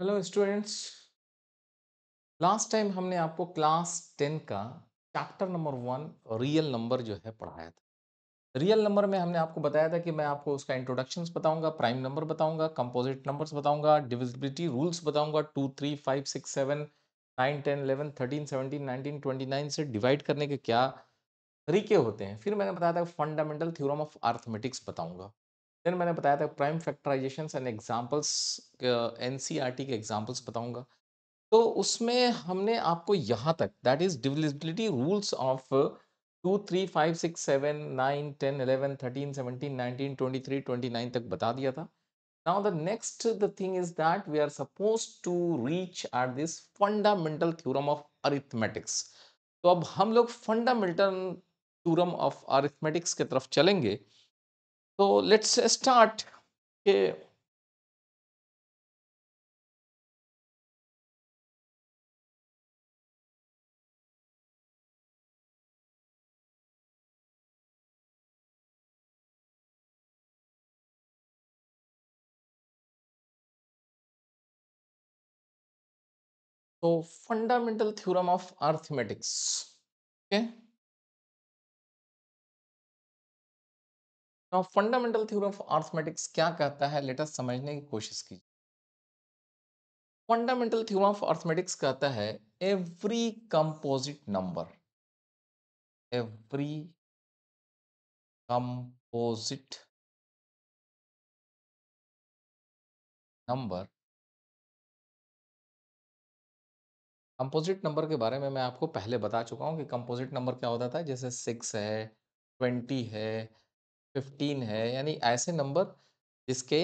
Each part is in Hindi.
हेलो स्टूडेंट्स लास्ट टाइम हमने आपको क्लास टेन का chapter number one real number जो है पढ़ाया था रियल नंबर में हमने आपको बताया था कि मैं आपको उसका इंट्रोडक्शन बताऊंगा प्राइम नंबर बताऊंगा कंपोजिट नंबर्स बताऊंगा डिविजिबिलिटी रूल्स बताऊंगा two three five six seven nine ten eleven thirteen seventeen nineteen twenty nine से डिवाइड करने के क्या तरीके होते हैं फिर मैंने बताया था फंडामेंटल थ्योरम ऑफ आर्थमेटिक्स बताऊंगा देन मैंने बताया था प्राइम फैक्टराइजेशन एंड एग्जाम्पल्स एन के एग्जाम्पल्स बताऊंगा तो उसमें हमने आपको यहाँ तक that is divisibility rules of two three five six seven nine ten eleven thirteen seventeen nineteen twenty three twenty nine तक बता दिया था now the next the thing is that we are suppose to reach at this fundamental theorem of arithmetics तो अब हम लोग फंडामेंटल theorem ऑफ अरिथमेटिक्स की तरफ चलेंगे तो लेट्स स्टार्ट के तो fundamental theorem of arithmetics okay fundamental theory of arithmetics क्या कहता है लेटेस्ट समझने की कोशिश कीजिए फंडामेंटल थ्योरी ऑफ आर्थमेटिक्स कहता है every composite number every composite number composite number के बारे में मैं आपको पहले बता चुका हूं कि कंपोजिट नंबर क्या होता था जैसे सिक्स है ट्वेंटी है फिफ्टीन है यानी ऐसे नंबर जिसके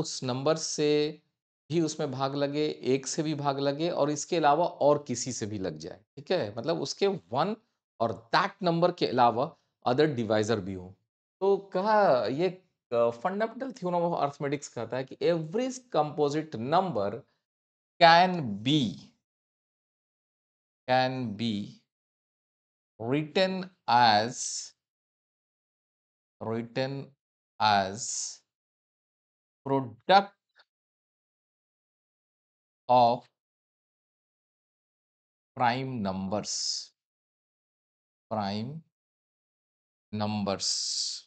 उस नंबर से भी उसमें भाग लगे एक से भी भाग लगे और इसके अलावा और किसी से भी लग जाए ठीक है मतलब उसके वन और दैट नंबर के अलावा अदर डिवाइजर भी हो तो कहा ये फंडामेंटल थ्योरम ऑफ अर्थमेटिक्स कहता है कि every composite number can be can be written as written as product of prime numbers prime numbers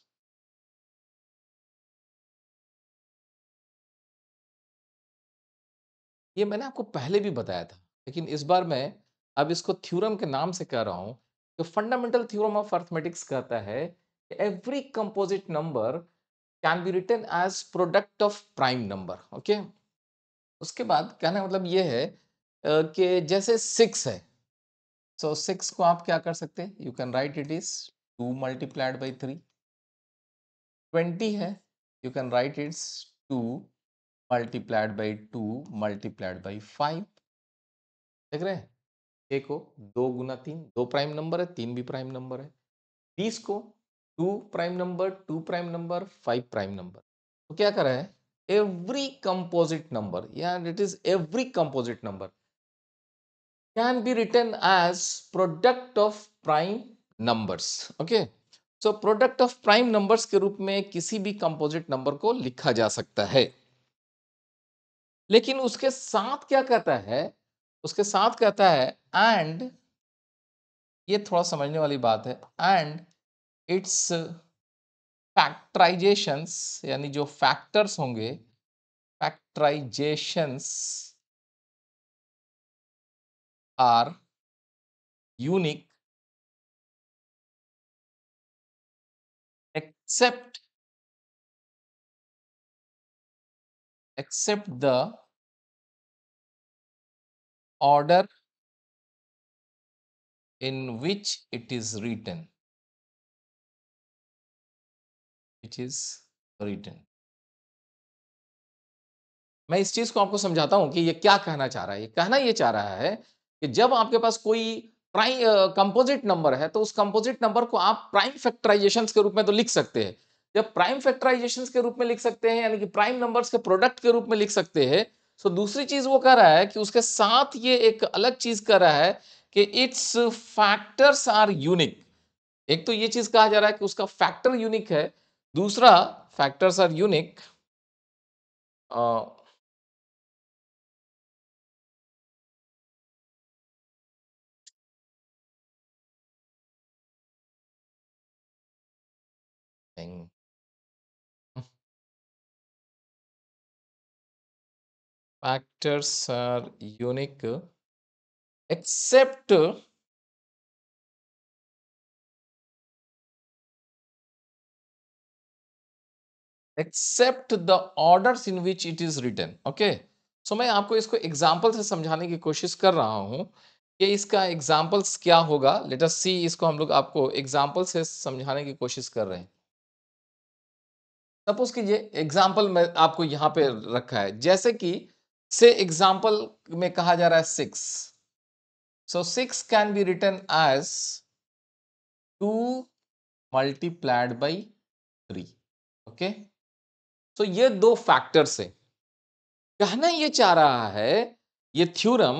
ये मैंने आपको पहले भी बताया था लेकिन इस बार मैं अब इसको थ्योरम के नाम से कह रहा हूं कि फंडामेंटल थ्योरम ऑफ अर्थमेटिक्स कहता है every composite number can be written as product of prime number okay उसके बाद कहने का मतलब ये है कि जैसे सिक्स है सो so, सिक्स को आप क्या कर सकते हैं you can write it is two multiplied by three twenty है you can write it's two multiplied by two multiplied by five देख रहे हैं ए को दो गुना तीन दो प्राइम नंबर है तीन भी प्राइम नंबर है बीस को two prime number two prime number five prime number तो क्या करा है every composite number it is every composite number can be written as product of prime number okay so product of prime number के रूप में किसी भी कंपोजिट नंबर को लिखा जा सकता है लेकिन उसके साथ क्या कहता है उसके साथ कहता है एंड ये थोड़ा समझने वाली बात है एंड इट्स फैक्टराइजेशंस यानी जो फैक्टर्स होंगे factorisations are unique except except the order in which it is written it is written मैं इस चीज को आपको समझाता हूं कि ये क्या कहना चाह रहा है ये कहना ये चाह रहा है कि जब आपके पास कोई प्राइम कंपोजिट नंबर है तो उस कंपोजिट नंबर को आप प्राइम फैक्टराइजेशन के रूप में तो लिख सकते हैं जब प्राइम फैक्टराइजेशन के रूप में लिख सकते हैं यानी कि प्राइम नंबर्स के प्रोडक्ट के रूप में लिख सकते हैं तो दूसरी चीज वो कह रहा है कि उसके साथ ये एक अलग चीज कर रहा है कि इट्स फैक्टर्स आर यूनिक एक तो ये चीज कहा जा रहा है कि उसका फैक्टर यूनिक है दूसरा factors are unique thing. Factors are unique except except the orders in which it is written okay so मैं आपको इसको एग्जाम्पल से समझाने की कोशिश कर रहा हूँ कि इसका एग्जाम्पल्स क्या होगा लेटर सी इसको हम लोग आपको एग्जाम्पल से समझाने की कोशिश कर रहे हैं सपोज कीजिए एग्जाम्पल में आपको यहाँ पे रखा है जैसे कि से एग्जाम्पल में कहा जा रहा है six so six can be written as two multiplied by three okay तो ये दो फैक्टर्स से कहना ये चाह रहा है ये थ्योरम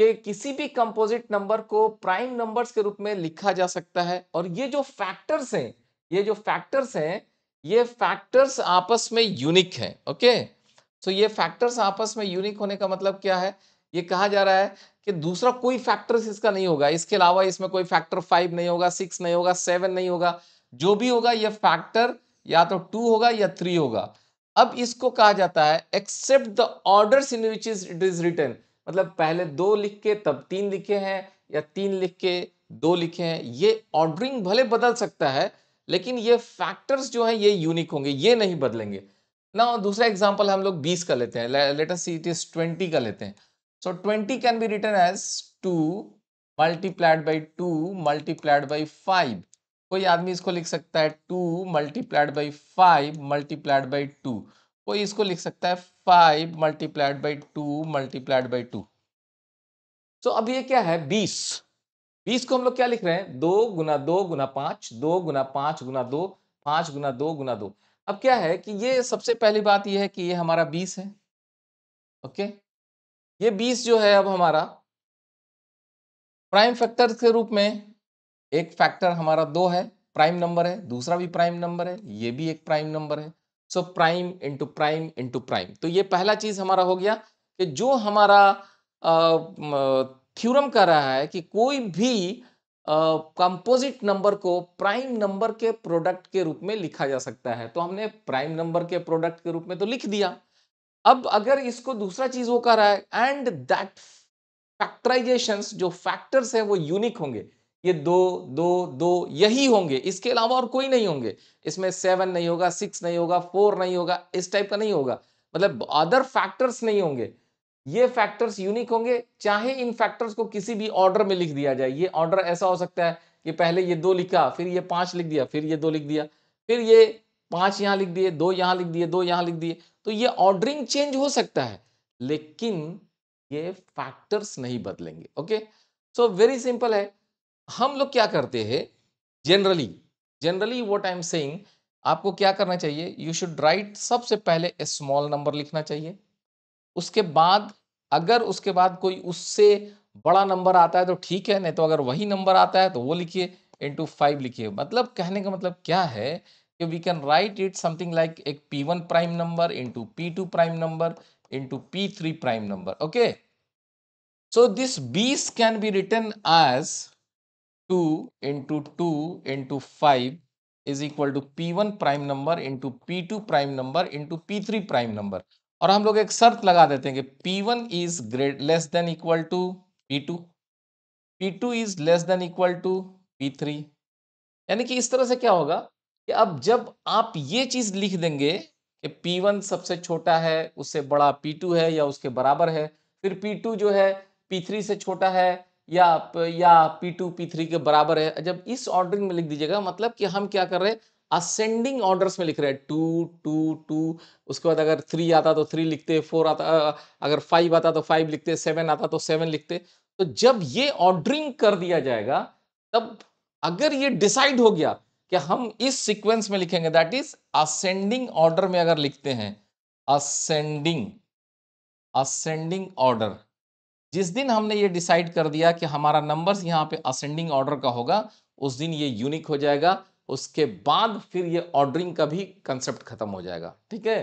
कि किसी भी कंपोजिट नंबर को प्राइम नंबर्स के रूप में लिखा जा सकता है और ये जो फैक्टर्स हैं ये जो फैक्टर्स हैं ये फैक्टर्स आपस में यूनिक हैं ओके सो ये फैक्टर्स आपस में यूनिक होने का मतलब क्या है ये कहा जा रहा है कि दूसरा कोई फैक्टर्स इसका नहीं होगा इसके अलावा इसमें कोई फैक्टर फाइव नहीं होगा सिक्स नहीं होगा सेवन नहीं होगा जो भी होगा यह फैक्टर या तो टू होगा या थ्री होगा अब इसको कहा जाता है except the order in which is it is written मतलब पहले दो लिख के तब तीन लिखे हैं या तीन लिख के दो लिखे हैं ये ऑर्डरिंग भले बदल सकता है लेकिन ये फैक्टर्स जो है ये यूनिक होंगे ये नहीं बदलेंगे ना दूसरा एग्जाम्पल हम लोग बीस का लेते हैं later see it is twenty का लेते हैं so twenty can be written as two multiplied by two multiplied by five कोई आदमी इसको लिख सकता है two multiplied by five multiplied by two कोई इसको लिख सकता है five multiplied by two multiplied by two तो अब ये क्या है बीस बीस को हम लोग क्या लिख रहे हैं दो गुना दो गुना पांच दो गुना पांच गुना दो पांच गुना दो गुना दो अब क्या है कि ये सबसे पहली बात ये है कि ये हमारा बीस है ओके ये बीस जो है अब हमारा प्राइम फैक्टर के रूप में एक फैक्टर हमारा दो है प्राइम नंबर है दूसरा भी प्राइम नंबर है ये भी एक प्राइम नंबर है so prime into prime into prime तो ये पहला चीज हमारा हो गया कि जो हमारा थ्योरम कह रहा है कि कोई भी कंपोजिट नंबर को प्राइम नंबर के प्रोडक्ट के रूप में लिखा जा सकता है तो हमने प्राइम नंबर के प्रोडक्ट के रूप में तो लिख दिया अब अगर इसको दूसरा चीज वो कह रहा है एंड दैट फैक्टराइजेशन जो फैक्टर्स है वो यूनिक होंगे ये दो दो दो यही होंगे इसके अलावा और कोई नहीं होंगे इसमें सेवन नहीं होगा सिक्स नहीं होगा फोर नहीं होगा इस टाइप का नहीं होगा मतलब अदर फैक्टर्स नहीं होंगे ये फैक्टर्स यूनिक होंगे चाहे इन फैक्टर्स को किसी भी ऑर्डर में लिख दिया जाए ये ऑर्डर ऐसा हो सकता है कि पहले ये दो लिखा फिर ये पांच लिख दिया फिर ये दो लिख दिया फिर ये पांच यहां लिख दिए दो यहां लिख दिए दो यहां लिख दिए तो ये ऑर्डरिंग चेंज हो सकता है लेकिन ये फैक्टर्स नहीं बदलेंगे ओके सो वेरी सिंपल है हम लोग क्या करते हैं generally generally what I am saying आपको क्या करना चाहिए यू शुड राइट सबसे पहले ए स्मॉल नंबर लिखना चाहिए उसके बाद अगर उसके बाद कोई उससे बड़ा नंबर आता है तो ठीक है नहीं तो अगर वही नंबर आता है तो वो लिखिए इंटू फाइव लिखिए मतलब कहने का मतलब क्या है कि we can write it something like एक P one prime number into P two prime number into P three prime number okay so this बीस can be written as two into two into five is equal to P one prime number into P two prime number into P three prime number और हम लोग एक शर्त लगा देते हैं कि P one is great less than equal to P two P two is less than equal to P three यानी कि इस तरह से क्या होगा कि अब जब आप ये चीज लिख देंगे कि पी वन सबसे छोटा है उससे बड़ा पी टू है या उसके बराबर है फिर पी टू जो है पी थ्री से छोटा है या या पी टू पी थ्री के बराबर है जब इस ऑर्डरिंग में लिख दीजिएगा मतलब कि हम क्या कर रहे हैं असेंडिंग ऑर्डर्स में लिख रहे हैं टू टू टू उसके बाद अगर थ्री आता तो थ्री लिखते फोर आता अगर फाइव आता तो फाइव लिखते सेवन आता तो सेवन लिखते तो जब ये ऑर्डरिंग कर दिया जाएगा तब अगर ये डिसाइड हो गया कि हम इस सिक्वेंस में लिखेंगे दैट इज असेंडिंग ऑर्डर में अगर लिखते हैं असेंडिंग असेंडिंग ऑर्डर जिस दिन हमने ये डिसाइड कर दिया कि हमारा नंबर्स यहाँ पे असेंडिंग ऑर्डर का होगा उस दिन ये यूनिक हो जाएगा उसके बाद फिर ये ऑर्डरिंग का भी कंसेप्ट खत्म हो जाएगा ठीक है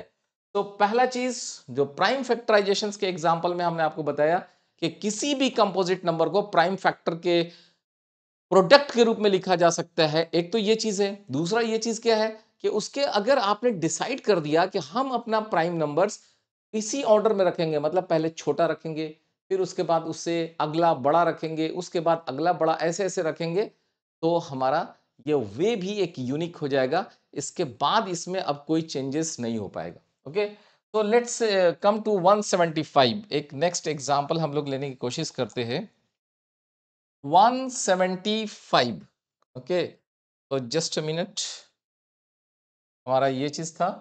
तो पहला चीज जो प्राइम फैक्टराइजेशन के एग्जाम्पल में हमने आपको बताया कि किसी भी कंपोजिट नंबर को प्राइम फैक्टर के प्रोडक्ट के रूप में लिखा जा सकता है एक तो ये चीज है दूसरा ये चीज क्या है कि उसके अगर आपने डिसाइड कर दिया कि हम अपना प्राइम नंबर्स इसी ऑर्डर में रखेंगे मतलब पहले छोटा रखेंगे फिर उसके बाद उससे अगला बड़ा रखेंगे उसके बाद अगला बड़ा ऐसे ऐसे रखेंगे तो हमारा ये वे भी एक यूनिक हो जाएगा इसके बाद इसमें अब कोई चेंजेस नहीं हो पाएगा ओके तो लेट्स कम टू 175 एक नेक्स्ट एग्जांपल हम लोग लेने की कोशिश करते हैं 175 ओके तो जस्ट मिनट हमारा ये चीज था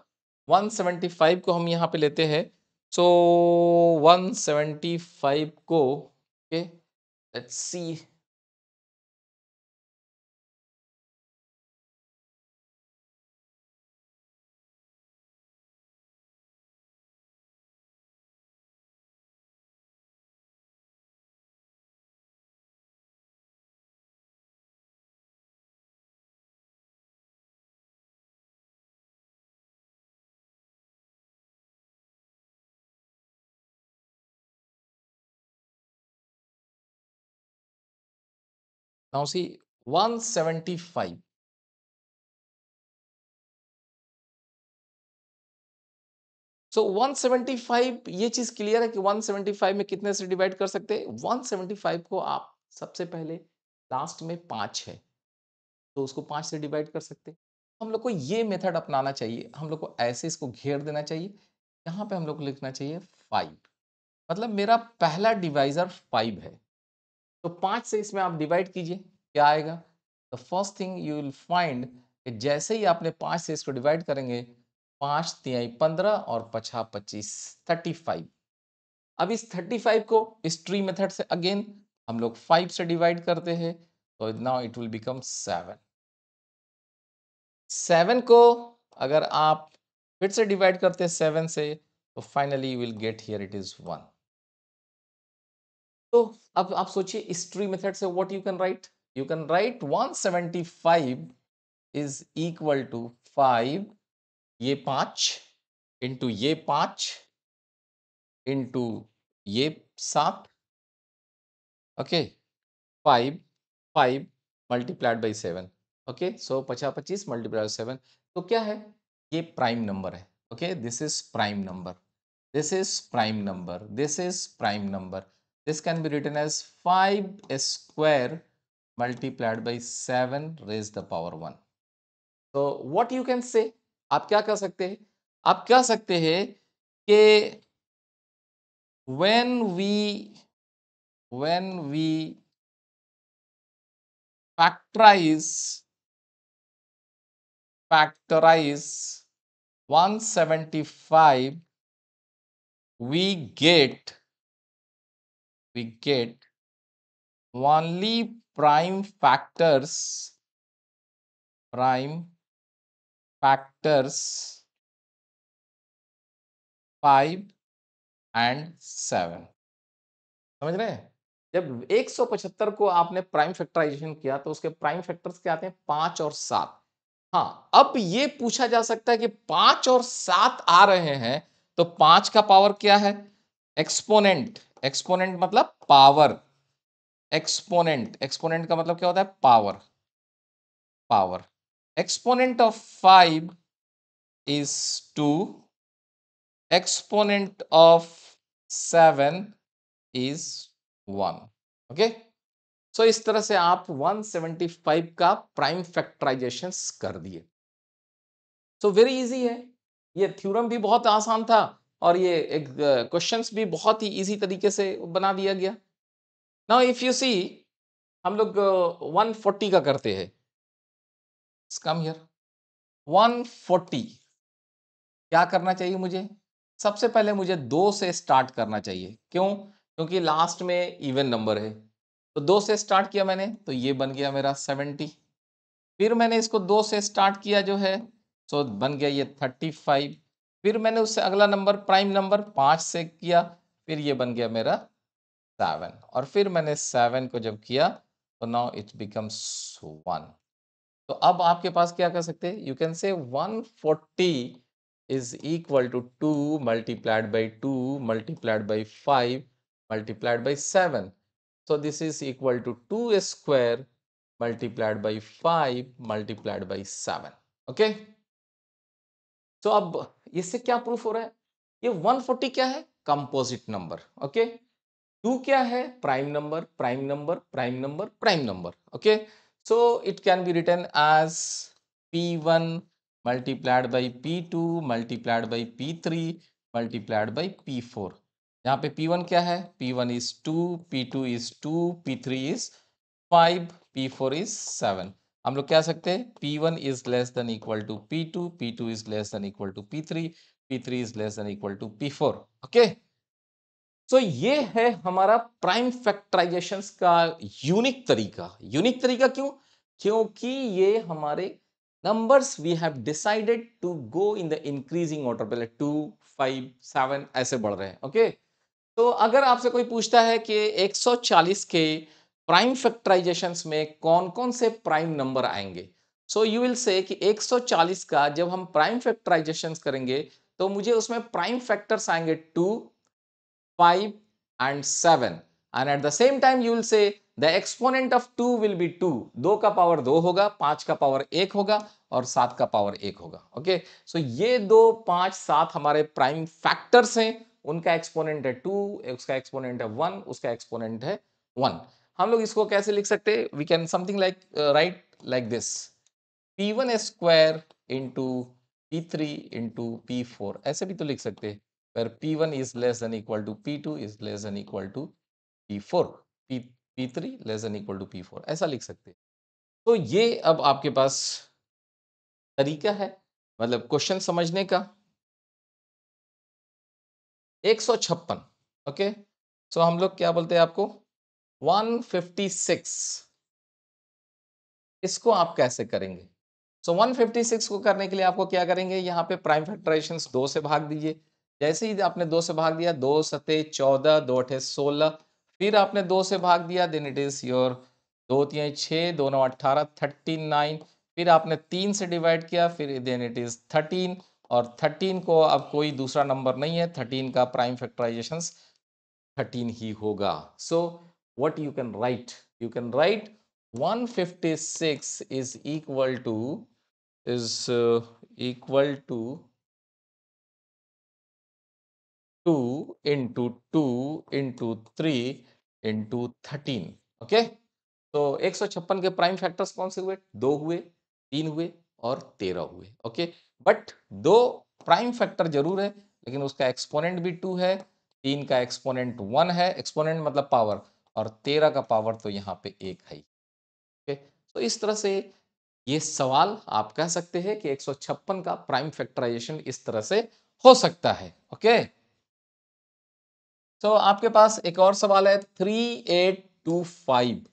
175 को हम यहाँ पे लेते हैं so 175 go okay let's see Now see 175. So so, 175 ये चीज क्लियर है कि 175 में कितने से डिवाइड कर सकते हैं 175 को आप सबसे पहले लास्ट में पांच है तो उसको पांच से डिवाइड कर सकते हैं हम लोग को ये मेथड अपनाना चाहिए हम लोग को ऐसे इसको घेर देना चाहिए यहाँ पे हम लोग को लिखना चाहिए फाइव मतलब मेरा पहला डिवाइजर फाइव है तो पांच से इसमें आप डिवाइड कीजिए क्या आएगा the first thing you will find कि जैसे ही आपने पांच से इसको डिवाइड करेंगे पांच तिहाई पंद्रह और पछा पच्चीस थर्टी फाइव अब इस थर्टी फाइव को इस ट्री मेथड से अगेन हम लोग फाइव से डिवाइड करते हैं तो now it will become seven seven को अगर आप फिर से डिवाइड करते हैं सेवन से तो finally you will get here it is one तो अब आप सोचिए हिस्ट्री मेथड से what you can write you can write 175 is equal to five ये पांच इंटू ये पांच इंटू ये सात okay five five multiplied by seven okay so पचास पच्चीस मल्टीप्लाइड सेवन तो क्या है ये प्राइम नंबर है okay this is prime number this is prime number this is prime number This can be written as 5 square multiplied by 7 raised the power 1. So what you can say? aap kya kar sakte हैं aap kya sakte हैं ke when we when we factorize factorize 175 we get we get only prime factors prime factors 5 and 7 समझ रहे हैं जब 175 को आपने प्राइम फैक्टराइजेशन किया तो उसके प्राइम फैक्टर्स क्या आते हैं पांच और सात हाँ अब ये पूछा जा सकता है कि पांच और सात आ रहे हैं तो पांच का पावर क्या है एक्सपोनेंट एक्सपोनेंट मतलब पावर एक्सपोनेंट एक्सपोनेंट का मतलब क्या होता है power power exponent of five is two exponent of seven is one okay so इस तरह से आप 175 का प्राइम फैक्टराइजेशन कर दिए सो वेरी इजी है ये थ्योरम भी बहुत आसान था और ये एक क्वेश्चंस भी बहुत ही इजी तरीके से बना दिया गया नाउ इफ यू सी हम लोग वन फोर्टी का करते हैं कम हियर 140 फोर्टी क्या करना चाहिए मुझे सबसे पहले मुझे दो से स्टार्ट करना चाहिए क्यों क्योंकि लास्ट में इवन नंबर है तो दो से स्टार्ट किया मैंने तो ये बन गया मेरा सेवेंटी फिर मैंने इसको दो से स्टार्ट किया जो है सो बन गया ये थर्टी फाइव फिर मैंने उससे अगला नंबर प्राइम नंबर पाँच से किया फिर ये बन गया मेरा सेवन और फिर मैंने सेवन को जब किया तो नाउ इट बिकम्स वन तो अब आपके पास क्या कर सकते हैं you can say one forty is equal to two multiplied by two multiplied by five multiplied by seven so this is equal to two square multiplied by five multiplied by seven okay तो अब इससे क्या प्रूफ हो रहा है ये 140 क्या है कंपोजिट नंबर ओके टू क्या है prime number prime number prime number prime number okay so it can be written as P one multiplied by P two multiplied by P three multiplied by P four यहाँ पे पी वन क्या है P one is two P two is two P three is five P four is seven हम लोग क्या सकते हैं P one is less than equal to P two P two is less than equal to P three P three is less than equal to P four okay so ये है हमारा प्राइम फैक्टराइजेशन का यूनिक तरीका यूनिक तरीका क्यों क्योंकि ये हमारे numbers we have decided to go in the increasing order पहले टू फाइव सेवन ऐसे बढ़ रहे हैं ओके okay? तो अगर आपसे कोई पूछता है कि 140 के प्राइम फैक्टराइजेशन में कौन कौन से प्राइम नंबर आएंगे सो यू विल से कि 140 का जब हम प्राइम फैक्टराइजेशन करेंगे तो मुझे उसमें प्राइम फैक्टर्स आएंगे two five and seven and at the same time you will say the exponent of two will be two दो का पावर दो होगा पांच का पावर एक होगा और सात का पावर एक होगा ओके okay? सो so ये दो पांच सात हमारे प्राइम फैक्टर्स हैं उनका एक्सपोनेंट है टू उसका एक्सपोनेंट है वन उसका एक्सपोनेंट है वन हम लोग इसको कैसे लिख सकते we can something like write like this P one square into P three into P four ऐसे भी तो लिख सकते पर P one is less than equal to P two is less than equal to P four P P three less than equal to P four ऐसा लिख सकते तो ये अब आपके पास तरीका है मतलब क्वेश्चन समझने का एक सौ छप्पन ओके सो हम लोग क्या बोलते हैं आपको 156 इसको आप कैसे करेंगे सो so, 156 को करने के लिए आपको क्या करेंगे यहाँ पे प्राइम फैक्ट्राइशन दो से भाग दीजिए जैसे ही आपने दो से भाग दिया दो सते चौदह दो अठे सोलह फिर आपने दो से भाग दिया देन इट इज योर दो तीन छः दो नौ अट्ठारह थर्टी नाइन फिर आपने तीन से डिवाइड किया फिर देन इट इज थर्टीन और थर्टीन को अब कोई दूसरा नंबर नहीं है थर्टीन का प्राइम फैक्ट्राइजेशन थर्टीन ही होगा so so, what you can write you can write 156 is equal to is uh, equal to 2 into 2 into 3 into 13 okay तो 156 के प्राइम फैक्टर्स कौन से हुए दो हुए तीन हुए और तेरह हुए ओके बट दो प्राइम फैक्टर जरूर है लेकिन उसका एक्सपोनेंट भी टू है तीन का एक्सपोनेंट वन है एक्सपोनेंट मतलब पावर और तेरह का पावर तो यहाँ पे एक है ओके तो इस तरह से ये सवाल आप कह सकते हैं कि छप्पन का प्राइम फैक्टराइजेशन इस तरह से हो सकता है ओके तो आपके पास एक और सवाल है three eight two five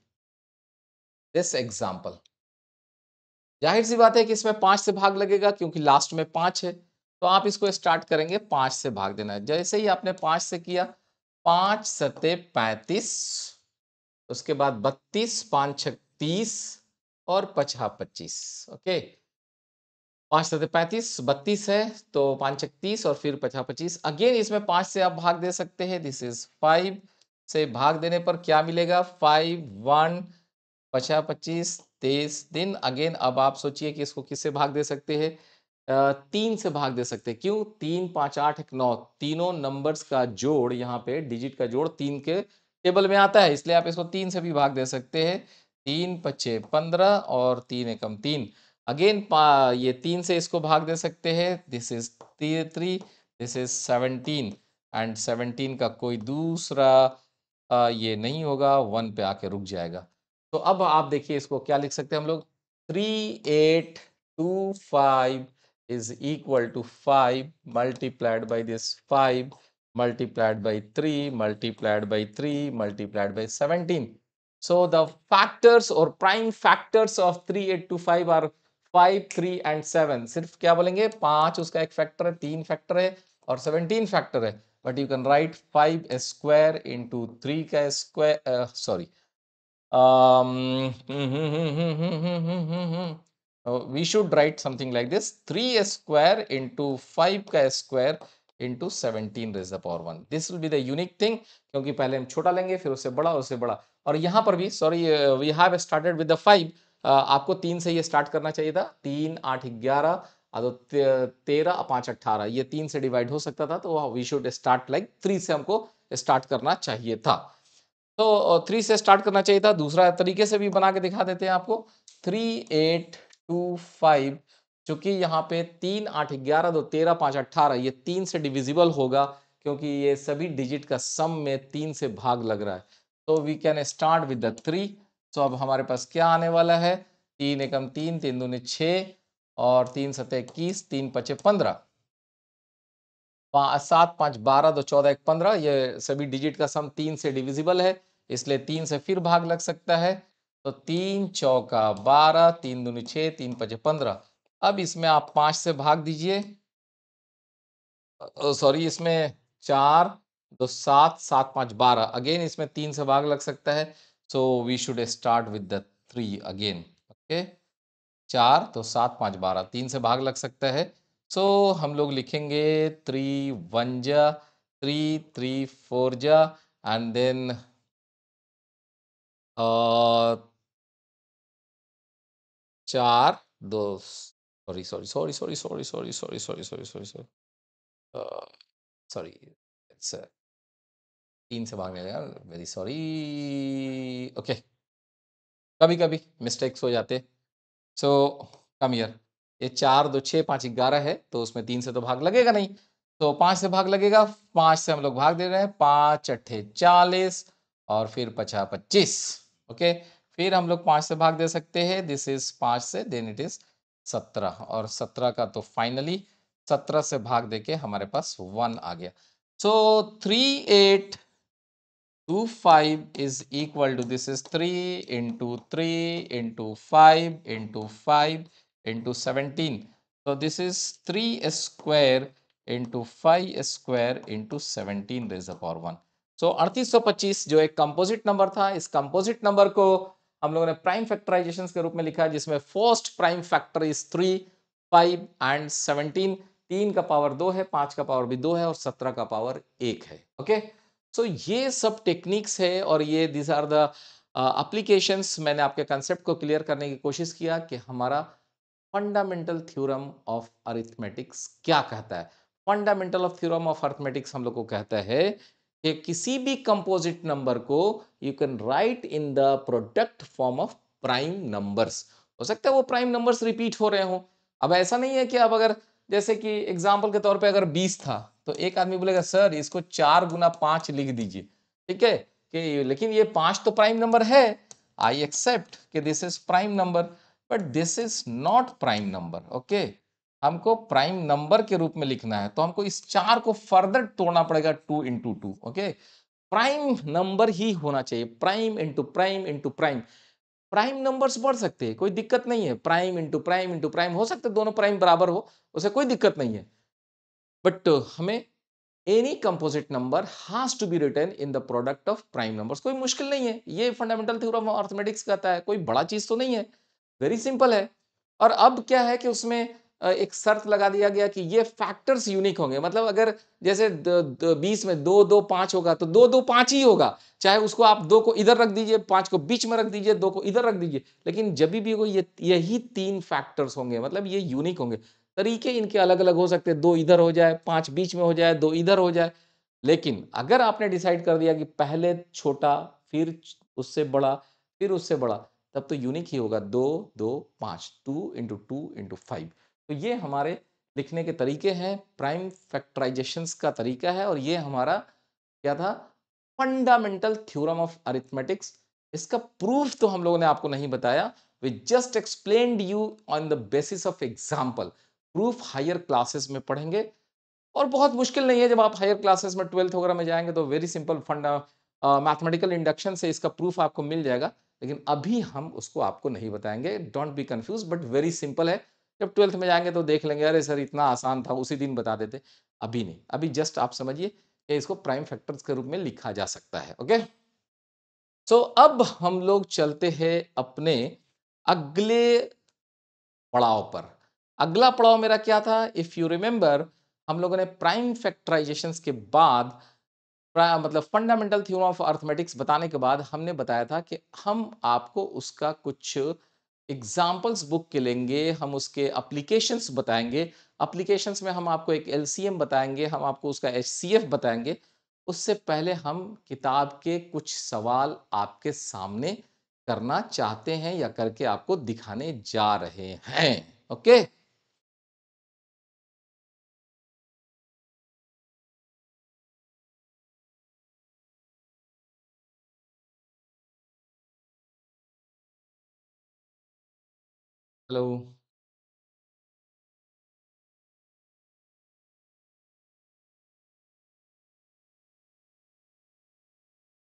this example जाहिर सी बात है कि इसमें पांच से भाग लगेगा क्योंकि लास्ट में पांच है तो आप इसको स्टार्ट करेंगे पांच से भाग देना है जैसे ही आपने पांच से किया पांच सते पैतीस उसके बाद बत्तीस पांच छत्तीस और पचहा पच्चीस ओके पांच सते पैंतीस बत्तीस है तो पांच छत्तीस और फिर पचास पच्चीस अगेन इसमें पांच से आप भाग दे सकते हैं दिस इज फाइव से भाग देने पर क्या मिलेगा फाइव वन पचास पच्चीस तेईस दिन अगेन अब आप सोचिए कि इसको किससे भाग दे सकते हैं तीन से भाग दे सकते हैं क्यों तीन पाँच आठ एक नौ तीनों नंबर्स का जोड़ यहाँ पे डिजिट का जोड़ तीन के टेबल में आता है इसलिए आप इसको तीन से भी भाग दे सकते हैं तीन पच्चे पंद्रह और तीन एकम तीन अगेन ये तीन से इसको भाग दे सकते हैं this is three this is seventeen and seventeen का कोई दूसरा आ, ये नहीं होगा वन पे आके रुक जाएगा तो अब आप देखिए इसको क्या लिख सकते हैं हम लोग three eight two five is equal to 5 multiplied by this 5 multiplied by 3 multiplied by 3 multiplied by 17. So the factors or prime factors of 3, 8 to 5 are 5, 3 and 7. Sirf kya bolenge? Five, uska ek factor hai, three factor hai, aur 17 factor hai. But you can write 5 square into three का square. Sorry. We should write something like this three square into five का square into seventeen raise the power one this will be the unique thing क्योंकि पहले हम छोटा लेंगे फिर उससे बड़ा उससे बड़ा और यहाँ पर भी sorry we have started with the five आपको तीन से ये स्टार्ट करना चाहिए था तीन आठ ग्यारह अदो तो तेरह पाँच अट्ठारह ये तीन से डिवाइड हो सकता था तो we should start like three से हमको स्टार्ट करना चाहिए था तो थ्री uh, से स्टार्ट करना चाहिए था दूसरा तरीके से भी बना के दिखा देते हैं आपको थ्री एट टू फाइव चूंकि यहाँ पे तीन आठ ग्यारह दो तेरह पाँच अट्ठारह ये तीन से डिविजिबल होगा क्योंकि ये सभी डिजिट का सम में तीन से भाग लग रहा है तो we can start with the three so अब हमारे पास क्या आने वाला है तीन एकम तीन तीन दूने छः और तीन सतह इक्कीस तीन पचे पंद्रह सात पाँच बारह दो चौदह एक पंद्रह ये सभी डिजिट का सम तीन से डिविजिबल है इसलिए तीन से फिर भाग लग सकता है तो तीन चौका बारह तीन दूनी छः तीन पचे पंद्रह अब इसमें आप पाँच से भाग दीजिए सॉरी इसमें चार दो सात सात पाँच बारह अगेन इसमें तीन से भाग लग सकता है so we should start with the three again okay चार तो सात पाँच बारह तीन से भाग लग सकता है सो so, हम लोग लिखेंगे थ्री वन जा थ्री थ्री फोर जा एंड देन चार दो sorry sorry sorry sorry sorry sorry sorry sorry sorry sorry sorry it's तीन से भागने लगा वेरी सॉरी ओके कभी कभी मिस्टेक्स हो जाते सो कम ईयर ये चार दो छः पाँच ग्यारह है तो उसमें तीन से तो भाग लगेगा नहीं तो पाँच से भाग लगेगा पाँच से हम लोग भाग दे रहे हैं पाँच अट्ठे चालीस और फिर पचास पच्चीस ओके फिर हम लोग पाँच से भाग दे सकते हैं दिस इज पाँच से देन इट इज सत्रह और सत्रह का तो फाइनली सत्रह से भाग देके हमारे पास वन आ गया so three eight two five is equal to this is three into three into five into five into seventeen तो this is three square into five square into seventeen raise power one so अड़तीस सौ पच्चीस जो एक कंपोजिट नंबर था इस कंपोजिट नंबर को हम लोगों ने प्राइम फैक्टराइजेशन के रूप में लिखा है जिसमें first prime factor is three five and seventeen तीन का पावर दो है पांच का पावर भी दो है और सत्रह का पावर एक है ओके सो so, ये सब टेक्निक्स है और ये दिज आर द अप्लीकेशंस मैंने आपके कंसेप्ट को क्लियर करने की कोशिश किया कि हमारा फंडामेंटल थ्योरम ऑफ अरिथमेटिक्स क्या कहता है fundamental of theorem of arithmetics हम लोग को कहता है कि किसी भी कंपोजिट नंबर को you can write in the product form of prime numbers हो सकता है वो प्राइम नंबर्स रिपीट हो रहे हो अब ऐसा नहीं है कि अब अगर जैसे कि एग्जाम्पल के तौर पे अगर 20 था तो एक आदमी बोलेगा सर इसको चार गुना पांच लिख दीजिए ठीक है कि लेकिन ये पांच तो प्राइम नंबर है आई एक्सेप्ट कि this is prime number but this is not prime number okay हमको प्राइम नंबर के रूप में लिखना है तो हमको इस चार को फर्दर तोड़ना पड़ेगा two into two okay prime number ही होना चाहिए prime into prime into prime prime numbers बढ़ सकते हैं कोई दिक्कत नहीं है prime into prime into prime हो सकते दोनों प्राइम बराबर हो उसे कोई दिक्कत नहीं है बट हमें any composite number has to be written in the product of prime numbers कोई मुश्किल नहीं है ये फंडामेंटल थ्योरम ऑफ अर्थमेटिक्स कहता है कोई बड़ा चीज तो नहीं है वेरी सिंपल है और अब क्या है कि उसमें एक शर्त लगा दिया गया कि ये फैक्टर्स यूनिक होंगे मतलब अगर जैसे बीस में दो दो पांच होगा तो दो दो पांच ही होगा चाहे उसको आप दो को इधर रख दीजिए पांच को बीच में रख दीजिए दो को इधर रख दीजिए लेकिन जब भी वो ये यही तीन फैक्टर्स होंगे मतलब ये यूनिक होंगे तरीके इनके अलग अलग हो सकते हैं दो इधर हो जाए पांच बीच में हो जाए दो इधर हो जाए लेकिन अगर आपने डिसाइड कर दिया कि पहले छोटा फिर उससे बड़ा फिर उससे बड़ा तब तो यूनिक ही होगा दो दो पाँच two into two into five तो ये हमारे लिखने के तरीके हैं प्राइम फैक्टराइजेशंस का तरीका है और ये हमारा क्या था फंडामेंटल थ्योरम ऑफ अरिथमेटिक्स इसका प्रूफ तो हम लोगों ने आपको नहीं बताया we just explain you on the basis of example proof higher classes में पढ़ेंगे और बहुत मुश्किल नहीं है जब आप हायर क्लासेस में ट्वेल्थ वगैरह में जाएंगे तो very simple fund mathematical induction से इसका प्रूफ आपको मिल जाएगा लेकिन अभी हम उसको आपको नहीं बताएंगे don't be confuse but very simple है जब ट्वेल्थ में जाएंगे तो देख लेंगे अरे सर इतना आसान था उसी दिन बता देते अभी नहीं अभी जस्ट आप समझिए कि इसको प्राइम फैक्टर्स के रूप में लिखा जा सकता है ओके सो so, अब हम लोग चलते हैं अपने अगले पड़ाव पर अगला पड़ाव मेरा क्या था इफ यू रिमेंबर हम लोगों ने प्राइम फैक्टराइजेशन के बाद मतलब फंडामेंटल थ्योरम ऑफ अर्थमेटिक्स बताने के बाद हमने बताया था कि हम आपको उसका कुछ एग्जाम्पल्स बुक के लेंगे हम उसके अप्लीकेशंस बताएंगे अप्लीकेशंस में हम आपको एक एल बताएंगे हम आपको उसका एच बताएंगे उससे पहले हम किताब के कुछ सवाल आपके सामने करना चाहते हैं या करके आपको दिखाने जा रहे हैं ओके हेलो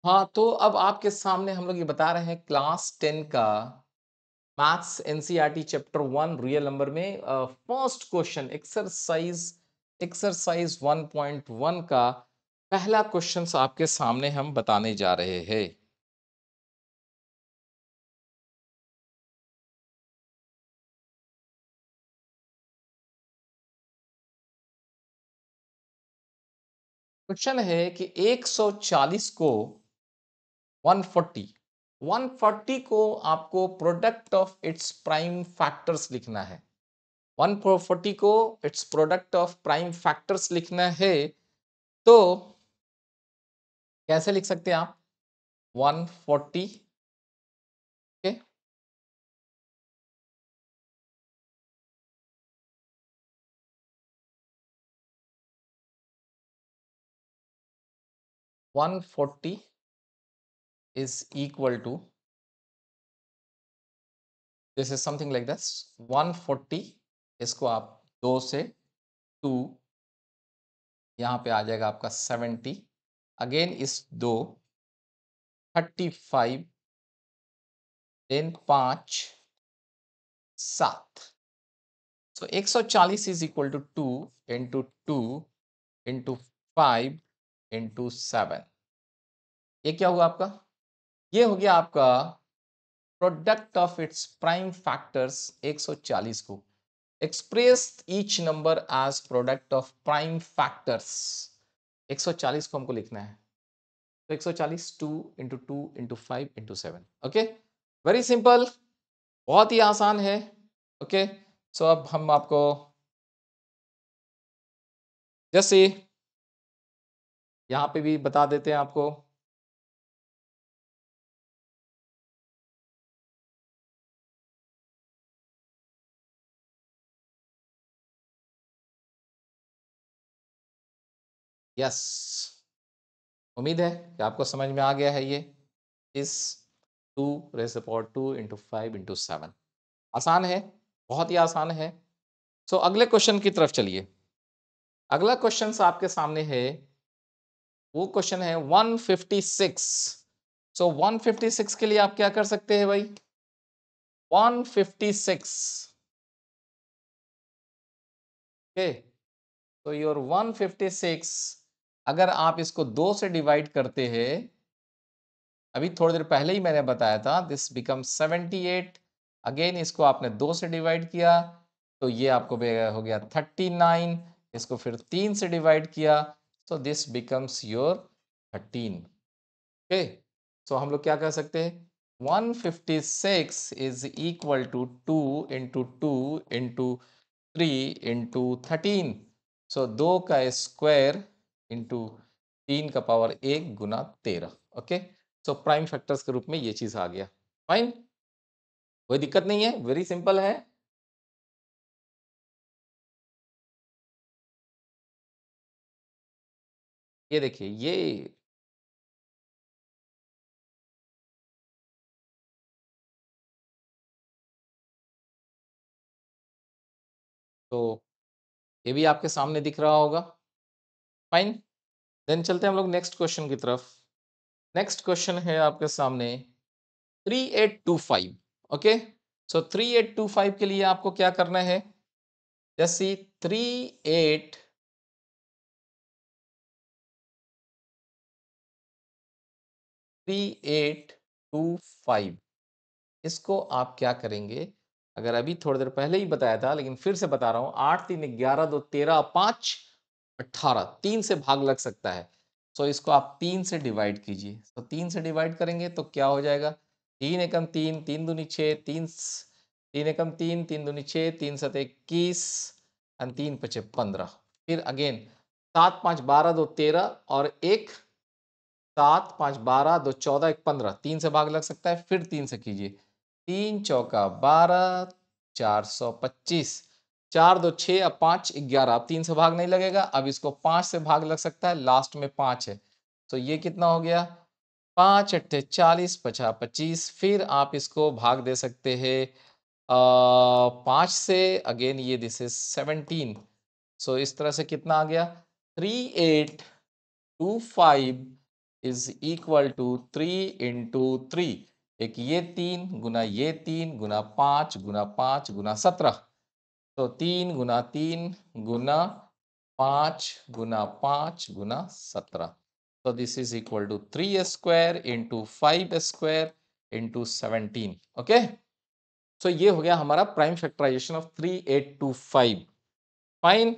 हाँ, तो अब आपके सामने हम लोग ये बता रहे हैं क्लास टेन का maths NCERT chapter one real number में first question exercise exercise one point one का पहला क्वेश्चन आपके सामने हम बताने जा रहे हैं क्वेश्चन है कि 140 को 140 140 को आपको product of its prime factors लिखना है 140 को its product of prime factors लिखना है तो कैसे लिख सकते हैं आप 140 140 is equal to this is something like this 140 इसको आप दो से टू यहां पे आ जाएगा आपका 70 अगेन इस दो 35 देन पांच सात so so 140 is equal to two into two into five into seven ये क्या हुआ आपका ये हो गया आपका product of its prime factors 140 को express each number as product of prime factors 140 को हमको लिखना है तो 140 चालीस two into two into five into seven okay very simple बहुत ही आसान है ओके okay? सो so अब हम आपको जैसे यहाँ पे भी बता देते हैं आपको यस yes. उम्मीद है कि आपको समझ में आ गया है ये इस two raise power two into five into seven आसान है बहुत ही आसान है सो so, अगले क्वेश्चन की तरफ चलिए अगला क्वेश्चन आपके सामने है वो क्वेश्चन है 156 सो so, 156 के लिए आप क्या कर सकते हैं भाई 156 ओके तो योर 156 अगर आप इसको दो से डिवाइड करते हैं अभी थोड़ी देर पहले ही मैंने बताया था दिस बिकम 78 अगेन इसको आपने दो से डिवाइड किया तो ये आपको हो गया 39 इसको फिर तीन से डिवाइड किया so this becomes your thirteen okay so हम लोग क्या कह सकते हैं one fifty six is equal to two into two into three into thirteen so दो का स्क्वायर इंटू तीन का पावर एक गुना तेरह ओके सो प्राइम फैक्टर्स के रूप में ये चीज़ आ गया फाइन कोई दिक्कत नहीं है वेरी सिंपल है ये देखिए ये तो ये भी आपके सामने दिख रहा होगा फाइन देन चलते हैं हम लोग नेक्स्ट क्वेश्चन की तरफ नेक्स्ट क्वेश्चन है आपके सामने 3825 ओके सो 3825 के लिए आपको क्या करना है जैसे eight three eight two five इसको आप क्या करेंगे अगर अभी थोड़ी देर पहले ही बताया था लेकिन फिर से बता रहा हूँ आठ तीन ग्यारह दो तेरह पाँच अट्ठारह तीन से भाग लग सकता है सो so, इसको आप तीन से डिवाइड कीजिए तो so, तीन से डिवाइड करेंगे तो क्या हो जाएगा तीन एकम तीन तीन दूनी छः तीन तीन एकम तीन तीन दूनी छः तीन सत इक्कीस एंड तीन पचे पंद्रह फिर अगेन सात पाँच बारह दो तेरह और एक सात पाँच बारह दो चौदह एक पंद्रह तीन से भाग लग सकता है फिर तीन से कीजिए तीन चौका बारह चार सौ पच्चीस चार दो छः अब पाँच ग्यारह अब तीन से भाग नहीं लगेगा अब इसको पाँच से भाग लग सकता है लास्ट में पाँच है तो ये कितना हो गया पाँच अट्ठे चालीस पचास पच्चीस फिर आप इसको भाग दे सकते हैं पाँच से अगेन ये दिस इज सेवनटीन सो इस तरह से कितना आ गया three eight two five is equal to three into three एक ये तीन गुना ये तीन गुना पांच गुना पांच गुना सत्रह तो तीन गुना तीन गुना पांच गुना पांच गुना सत्रह तो this is equal to three square into five square into seventeen okay so ये हो गया हमारा prime factorization of three eight two five fine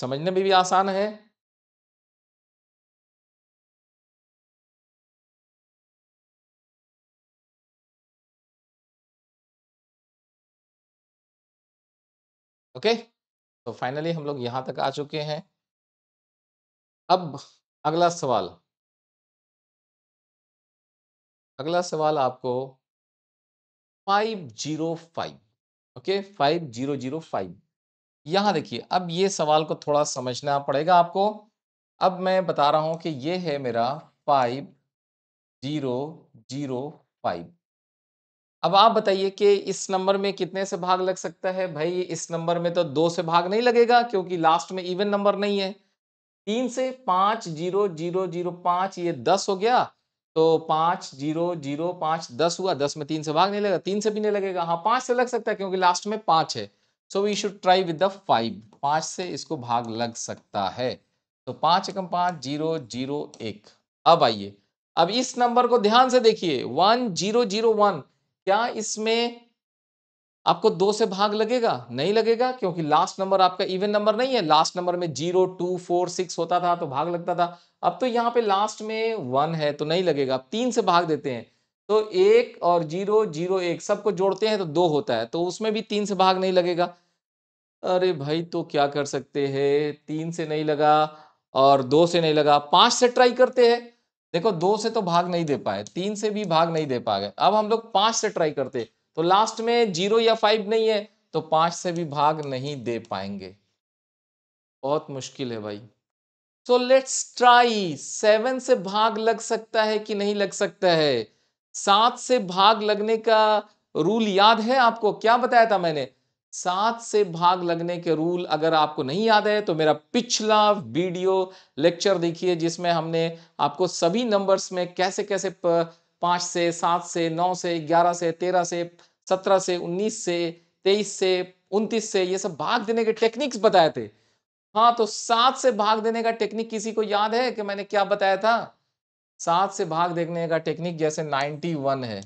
समझने में भी आसान है ओके तो फाइनली हम लोग यहां तक आ चुके हैं अब अगला सवाल अगला सवाल आपको five zero five okay five zero zero five यहां देखिए अब ये सवाल को थोड़ा समझना पड़ेगा आपको अब मैं बता रहा हूं कि ये है मेरा फाइव जीरो जीरो फाइव अब आप बताइए कि इस नंबर में कितने से भाग लग सकता है भाई इस नंबर में तो दो से भाग नहीं लगेगा क्योंकि लास्ट में इवन नंबर नहीं है तीन से पांच जीरो जीरो जीरो पांच ये दस हो गया तो पाँच जीरो जीरो पाँच दस हुआ दस में तीन से भाग नहीं लगेगा तीन से भी नहीं लगेगा हाँ पाँच से लग सकता है क्योंकि लास्ट में पाँच है so we should try with the five पांच से इसको भाग लग सकता है तो पांच एकम पाँच जीरो जीरो एक अब आइए अब इस नंबर को ध्यान से देखिए वन जीरो जीरो वन क्या इसमें आपको दो से भाग लगेगा नहीं लगेगा क्योंकि लास्ट नंबर आपका इवन नंबर नहीं है लास्ट नंबर में जीरो टू फोर सिक्स होता था तो भाग लगता था अब तो यहाँ पे लास्ट में वन है तो नहीं लगेगा अब तीन से भाग देते हैं तो एक और जीरो जीरो एक सबको जोड़ते हैं तो दो होता है तो उसमें भी तीन से भाग नहीं लगेगा अरे भाई तो क्या कर सकते हैं तीन से नहीं लगा और दो से नहीं लगा पांच से ट्राई करते हैं देखो दो से तो भाग नहीं दे पाए तीन से भी भाग नहीं दे पा गए अब हम लोग पांच से ट्राई करते तो लास्ट में जीरो या फाइव नहीं है तो पांच से भी भाग नहीं दे पाएंगे बहुत मुश्किल है भाई सो लेट्स ट्राई सेवन से भाग लग सकता है कि नहीं लग सकता है सात से भाग लगने का रूल याद है आपको क्या बताया था मैंने सात से भाग लगने के रूल अगर आपको नहीं याद है तो मेरा पिछला वीडियो लेक्चर देखिए जिसमें हमने आपको सभी नंबर्स में कैसे कैसे पाँच से सात से नौ से ग्यारह से तेरह से सत्रह से उन्नीस से तेईस से उनतीस से ये सब भाग देने के टेक्निक्स बताए थे हाँ तो सात से भाग देने का टेक्निक किसी को याद है कि मैंने क्या बताया था सात से भाग देखने का टेक्निक जैसे नाइन्टी वन है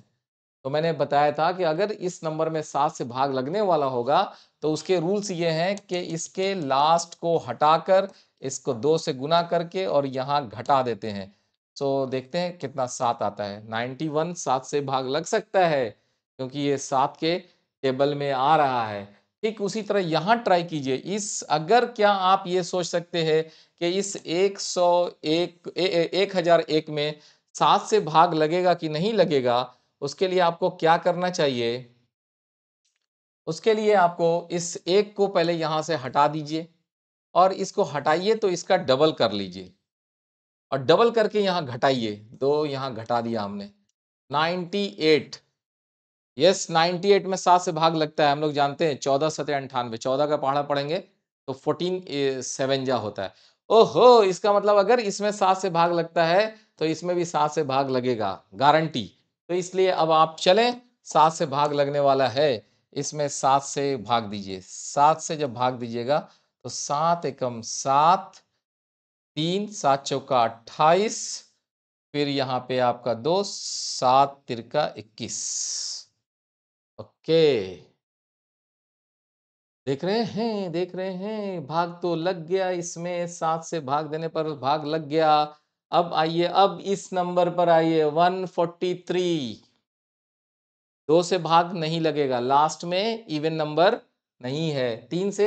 तो मैंने बताया था कि अगर इस नंबर में सात से भाग लगने वाला होगा तो उसके रूल्स ये हैं कि इसके लास्ट को हटाकर इसको दो से गुना करके और यहाँ घटा देते हैं सो so, देखते हैं कितना सात आता है नाइन्टी वन सात से भाग लग सकता है क्योंकि ये सात के टेबल में आ रहा है ठीक उसी तरह यहाँ ट्राई कीजिए इस अगर क्या आप ये सोच सकते हैं कि इस एक सौ एक, एक हजार एक में सात से भाग लगेगा कि नहीं लगेगा उसके लिए आपको क्या करना चाहिए उसके लिए आपको इस एक को पहले यहां से हटा दीजिए और इसको हटाइए तो इसका डबल कर लीजिए और डबल करके यहाँ घटाइए दो यहाँ घटा दिया हमने 98 एट यस नाइन्टी एट में सात से भाग लगता है हम लोग जानते हैं चौदह सत्रह अंठानवे चौदह का पहाड़ा पढ़ेंगे तो फोर्टीन सेवन जा होता है ओहो इसका मतलब अगर इसमें सात से भाग लगता है तो इसमें भी सात से भाग लगेगा गारंटी तो इसलिए अब आप चलें सात से भाग लगने वाला है इसमें सात से भाग दीजिए सात से जब भाग दीजिएगा तो सात एकम सात तीन सात चौका अट्ठाईस फिर यहाँ पे आपका दो सात तिरका इक्कीस ओके देख रहे हैं देख रहे हैं भाग तो लग गया इसमें सात से भाग देने पर भाग लग गया अब आइए अब इस नंबर पर आइए 143 दो से भाग नहीं लगेगा लास्ट में इवन नंबर नहीं है तीन से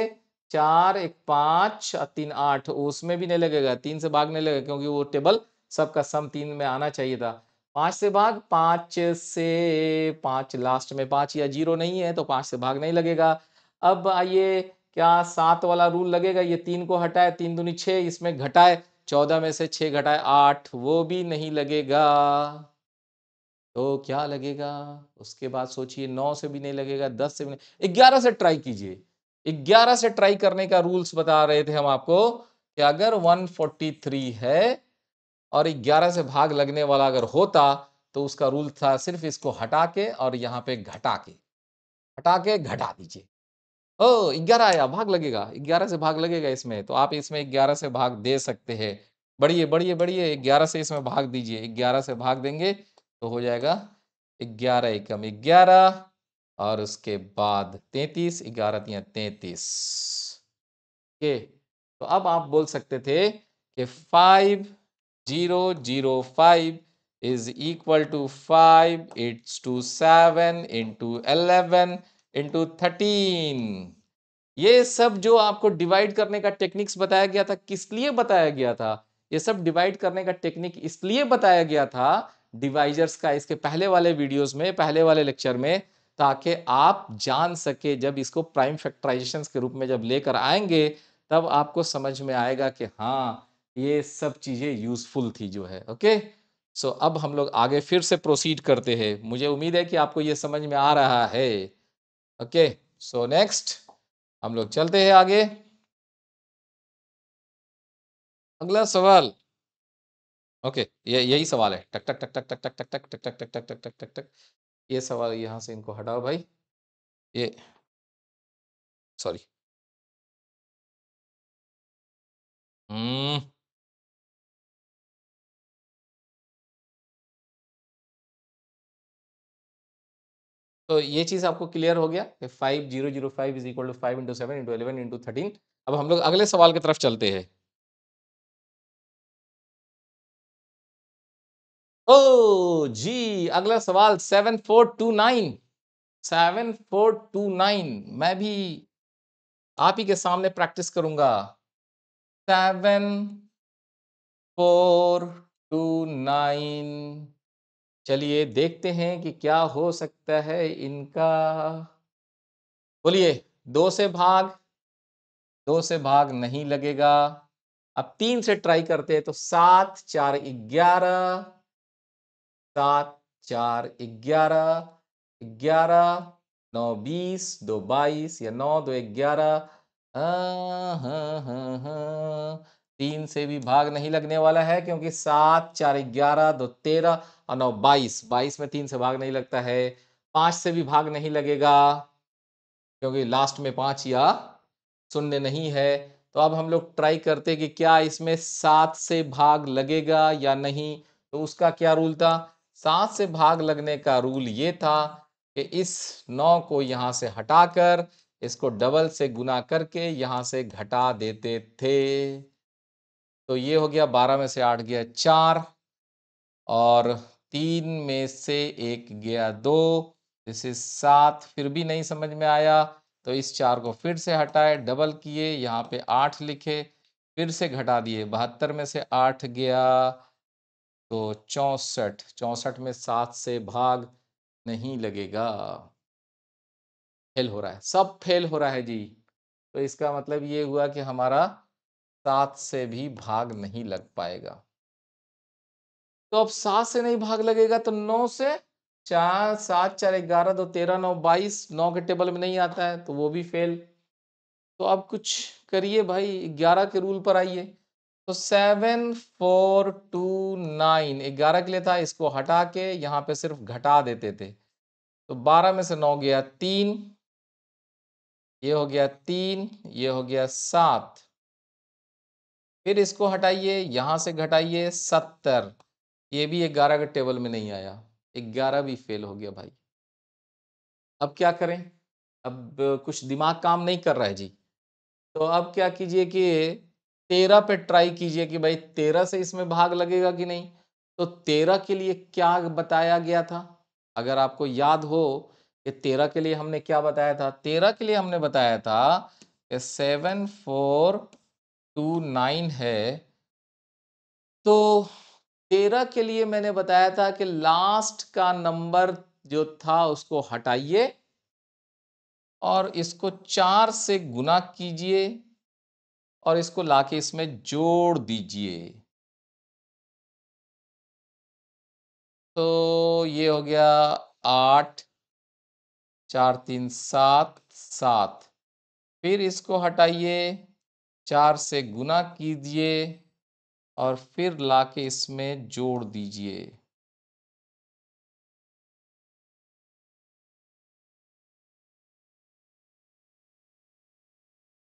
चार एक पांच तीन आठ उसमें भी नहीं लगेगा तीन से भाग नहीं लगेगा क्योंकि वो टेबल सबका सम तीन में आना चाहिए था पांच से भाग पांच से पांच लास्ट में पांच या जीरो नहीं है तो पांच से भाग नहीं लगेगा अब आइए क्या सात वाला रूल लगेगा ये तीन को हटाए तीन दूनी छ इसमें घटाए चौदह में से छः घटाए आठ वो भी नहीं लगेगा तो क्या लगेगा उसके बाद सोचिए नौ से भी नहीं लगेगा दस से भी नहीं ग्यारह से ट्राई कीजिए ग्यारह से ट्राई करने का रूल्स बता रहे थे हम आपको कि अगर 143 है और 11 से भाग लगने वाला अगर होता तो उसका रूल था सिर्फ इसको हटा के और यहाँ पे घटा के हटा के घटा दीजिए ओ ग्यारह आया भाग लगेगा ग्यारह से भाग लगेगा इसमें तो आप इसमें ग्यारह से भाग दे सकते हैं बढ़िए बढ़िए बढ़िए ग्यारह से इसमें भाग दीजिए ग्यारह से भाग देंगे तो हो जाएगा ग्यारह एकम ग्यारह और उसके बाद तैतीस ग्यारह तीन तैतीस के तो अब आप बोल सकते थे कि five zero zero five is equal to five it's two seven into eleven into thirteen ये सब जो आपको डिवाइड करने का टेक्निक्स बताया गया था किस लिए बताया गया था ये सब डिवाइड करने का टेक्निक इसलिए बताया गया था डिवाइजर्स का इसके पहले वाले वीडियोस में पहले वाले लेक्चर में ताकि आप जान सके जब इसको प्राइम फैक्टराइजेशन के रूप में जब लेकर आएंगे तब आपको समझ में आएगा कि हाँ ये सब चीज़ें यूजफुल थी जो है ओके सो so, अब हम लोग आगे फिर से प्रोसीड करते हैं मुझे उम्मीद है कि आपको ये समझ में आ रहा है ओके सो नेक्स्ट हम लोग चलते हैं आगे अगला सवाल ओके ये यही सवाल है टक टक टक टक टक टक टक टक टक टक टक टक टक टक टक ये सवाल यहाँ से इनको हटाओ भाई ये सॉरी हम्म तो ये चीज़ आपको क्लियर हो गया five zero zero five is equal to five into seven into eleven into thirteen अब हम लोग अगले सवाल की तरफ चलते हैं ओ जी अगला सवाल seven four two nine seven four two nine मैं भी आप ही के सामने प्रैक्टिस करूंगा सेवन फोर टू नाइन चलिए देखते हैं कि क्या हो सकता है इनका बोलिए दो से भाग दो से भाग नहीं लगेगा अब तीन से ट्राई करते हैं तो सात चार ग्यारह सात चार ग्यारह ग्यारह नौ बीस दो बाईस या नौ दो ग्यारह हाँ हाँ हाँ हाँ तीन से भी भाग नहीं लगने वाला है क्योंकि सात चार ग्यारह दो तेरह और नौ बाईस बाईस में तीन से भाग नहीं लगता है पांच से भी भाग नहीं लगेगा क्योंकि लास्ट में पांच या शून्य नहीं है तो अब हम लोग ट्राई करते कि क्या इसमें सात से भाग लगेगा या नहीं तो उसका क्या रूल था सात से भाग लगने का रूल ये था कि इस नौ को यहाँ से हटाकर इसको डबल से गुना करके यहाँ से घटा देते थे तो ये हो गया बारह में से आठ गया चार और तीन में से एक गया दो जैसे सात फिर भी नहीं समझ में आया तो इस चार को फिर से हटाए डबल किए यहाँ पे आठ लिखे फिर से घटा दिए बहत्तर में से आठ गया तो चौंसठ चौंसठ में सात से भाग नहीं लगेगा फेल हो रहा है सब फेल हो रहा है जी तो इसका मतलब ये हुआ कि हमारा सात से भी भाग नहीं लग पाएगा तो अब सात से नहीं भाग लगेगा तो नौ से चार सात चार ग्यारह दो तेरह नौ बाईस नौ के टेबल में नहीं आता है तो वो भी फेल तो अब कुछ करिए भाई ग्यारह के रूल पर आइए तो सेवन फोर टू नाइन ग्यारह के लिए था इसको हटा के यहाँ पे सिर्फ घटा देते थे तो बारह में से नौ गया तीन ये हो गया तीन ये हो गया सात फिर इसको हटाइए यहाँ से घटाइए सत्तर ये भी ग्यारह के टेबल में नहीं आया ग्यारह भी फेल हो गया भाई अब क्या करें अब कुछ दिमाग काम नहीं कर रहा है जी तो अब क्या कीजिए कि तेरह पे ट्राई कीजिए कि भाई तेरह से इसमें भाग लगेगा कि नहीं तो तेरह के लिए क्या बताया गया था अगर आपको याद हो कि तेरह के लिए हमने क्या बताया था तेरह के लिए हमने बताया था कि सेवन फोर टू नाइन है तो तेरह के लिए मैंने बताया था कि लास्ट का नंबर जो था उसको हटाइए और इसको चार से गुना कीजिए और इसको लाके इसमें जोड़ दीजिए तो ये हो गया आठ चार तीन सात सात फिर इसको हटाइए चार से गुना कीजिए और फिर लाके इसमें जोड़ दीजिए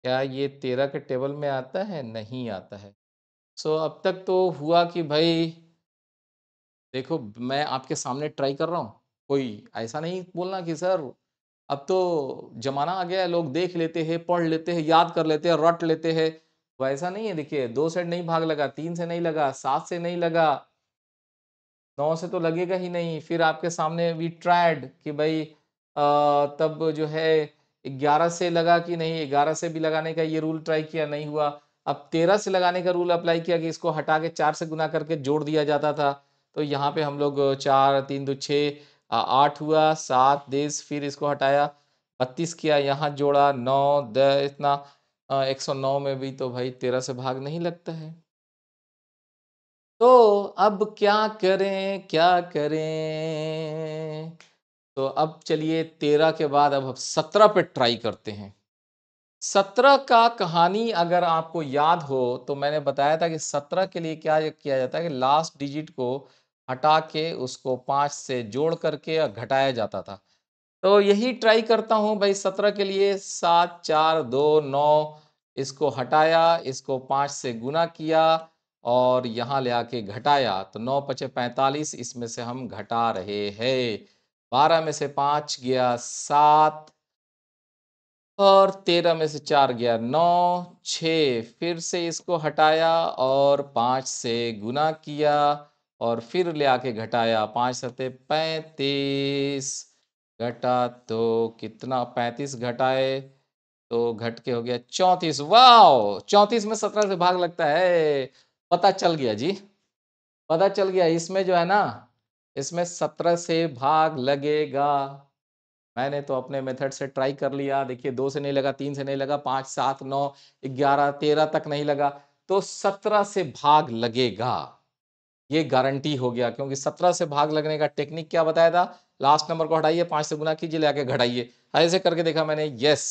क्या ये तेरह के टेबल में आता है नहीं आता है सो so, अब तक तो हुआ कि भाई देखो मैं आपके सामने ट्राई कर रहा हूँ कोई ऐसा नहीं बोलना कि सर अब तो जमाना आ गया है लोग देख लेते हैं पढ़ लेते हैं याद कर लेते हैं रट लेते हैं वैसा नहीं है देखिए दो से नहीं भाग लगा तीन से नहीं लगा सात से नहीं लगा नौ से तो लगेगा ही नहीं फिर आपके सामने वी ट्राइड कि भाई आ, तब जो है ग्यारह से लगा कि नहीं ग्यारह से भी लगाने का ये रूल ट्राई किया नहीं हुआ अब तेरह से लगाने का रूल अप्लाई किया कि इसको हटा के चार से गुना करके जोड़ दिया जाता था तो यहाँ पे हम लोग चार तीन दो छः आठ हुआ सात देश फिर इसको हटाया बत्तीस किया यहाँ जोड़ा नौ दस इतना एक सौ नौ में भी तो भाई तेरह से भाग नहीं लगता है तो अब क्या करें क्या करें तो अब चलिए तेरह के बाद अब सत्रह पे ट्राई करते हैं सत्रह का कहानी अगर आपको याद हो तो मैंने बताया था कि सत्रह के लिए क्या किया जाता है कि लास्ट डिजिट को हटा के उसको पाँच से जोड़ करके घटाया जाता था तो यही ट्राई करता हूँ भाई सत्रह के लिए सात चार दो नौ इसको हटाया इसको पाँच से गुना किया और यहाँ ले आके घटाया तो नौ पचे पैंतालीस इसमें से हम घटा रहे हैं बारह में से पाँच गया सात और तेरह में से चार गया नौ छ फिर से इसको हटाया और पाँच से गुना किया और फिर ले आके घटाया पाँच सत्ते पैंतीस घटा तो कितना पैंतीस घटाए तो घट के हो गया चौंतीस वाओ चौंतीस में सत्रह से भाग लगता है पता चल गया जी पता चल गया इसमें जो है ना इसमें सत्रह से भाग लगेगा मैंने तो अपने मेथड से ट्राई कर लिया देखिए दो से नहीं लगा तीन से नहीं लगा पाँच सात नौ ग्यारह तेरह तक नहीं लगा तो सत्रह से भाग लगेगा ये गारंटी हो गया क्योंकि सत्रह से भाग लगने का टेक्निक क्या बताया था लास्ट नंबर को हटाइए पांच से गुना कीजिए लेके घटाइए ऐसे करके देखा मैंने यस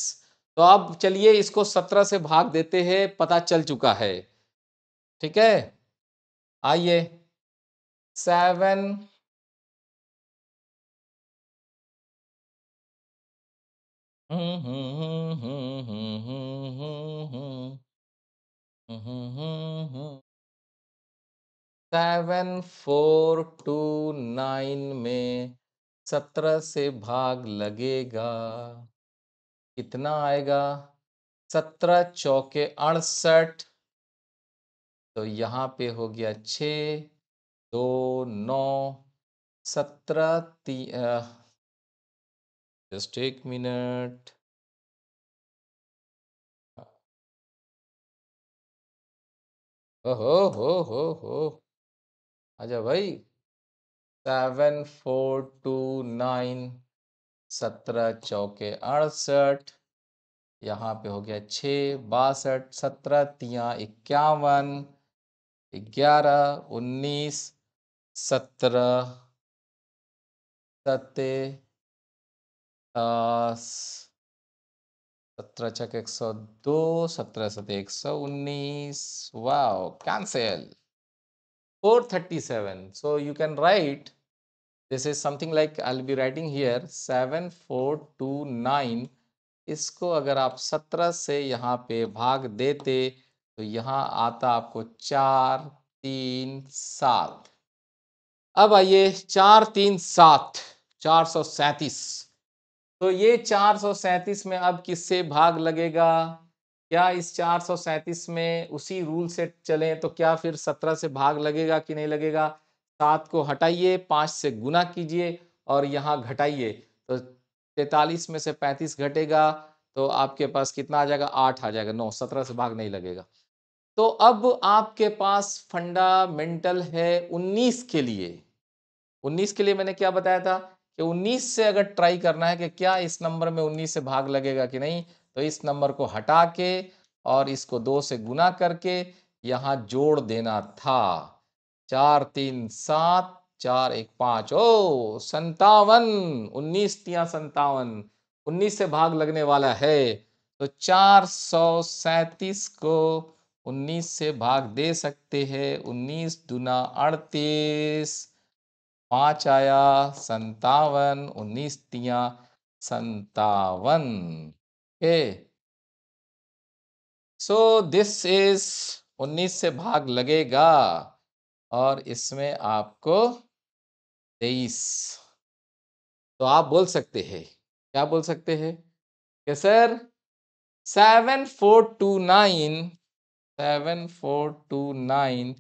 तो अब चलिए इसको सत्रह से भाग देते हैं पता चल चुका है ठीक है आइए seven hmm hmm hmm hmm hmm hmm hmm hmm seven four two nine में सत्रह से भाग लगेगा कितना आएगा सत्रह चौके अड़सठ तो यहाँ पे हो गया छ दो नौ सत्रह ती जस्ट एक मिनट हो हो हो हो अच्छा भाई सेवन फोर टू नाइन सत्रह चौके अड़सठ यहाँ पे हो गया छः बासठ सत्रह तिया इक्यावन ग्यारह उन्नीस सत्रह सत्ते सत्रह छः एक सौ दो सत्रह सत एक सौ उन्नीस wow cancel 437 so you can write this is something like i'll be writing here 7429 इसको अगर आप 17 से यहाँ पे भाग देते तो यहाँ आता आपको 4 3 7 अब आइए चार तीन सात चार सौ सैंतीस तो ये चार सौ सैंतीस में अब किससे भाग लगेगा क्या इस चार में उसी रूल से चलें तो क्या फिर सत्रह से भाग लगेगा कि नहीं लगेगा सात को हटाइए पाँच से गुना कीजिए और यहाँ घटाइए तो तैतालीस में से पैंतीस घटेगा तो आपके पास कितना आ जाएगा आठ आ जाएगा नौ सत्रह से भाग नहीं लगेगा तो अब आपके पास फंडामेंटल है उन्नीस के लिए उन्नीस के लिए मैंने क्या बताया था कि उन्नीस से अगर ट्राई करना है कि क्या इस नंबर में उन्नीस से भाग लगेगा कि नहीं तो इस नंबर को हटा के और इसको दो से गुना करके यहाँ जोड़ देना था चार तीन सात चार एक पाँच ओ संतावन उन्नीस तिया संतावन उन्नीस से भाग लगने वाला है तो चार सौ सैतीस को उन्नीस से भाग दे सकते हैं उन्नीस दुना अड़तीस पाँच आया संतावन उन्नीस तिया संतावन ए सो दिस इज 19 से भाग लगेगा और इसमें आपको 23 तो आप बोल सकते हैं क्या बोल सकते हैं कि sir seven four two nine seven four two nine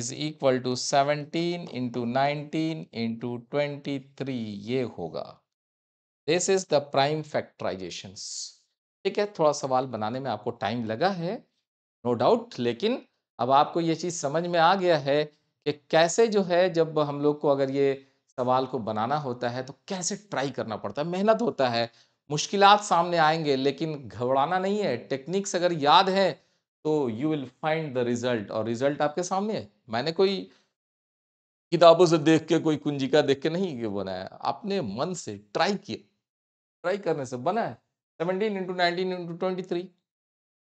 is equal to seventeen into nineteen into twenty three ये होगा this is the prime factorization ठीक है थोड़ा सवाल बनाने में आपको टाइम लगा है नो no डाउट लेकिन अब आपको ये चीज़ समझ में आ गया है कि कैसे जो है जब हम लोग को अगर ये सवाल को बनाना होता है तो कैसे ट्राई करना पड़ता है मेहनत होता है मुश्किल सामने आएंगे लेकिन घबराना नहीं है टेक्निक्स अगर याद है तो you will find the result और रिजल्ट आपके सामने है मैंने कोई किताबों से देख के कोई कुंजिका देख के नहीं बनाया अपने मन से ट्राई किया ट्राई करने से बनाया seventeen into nineteen into twenty three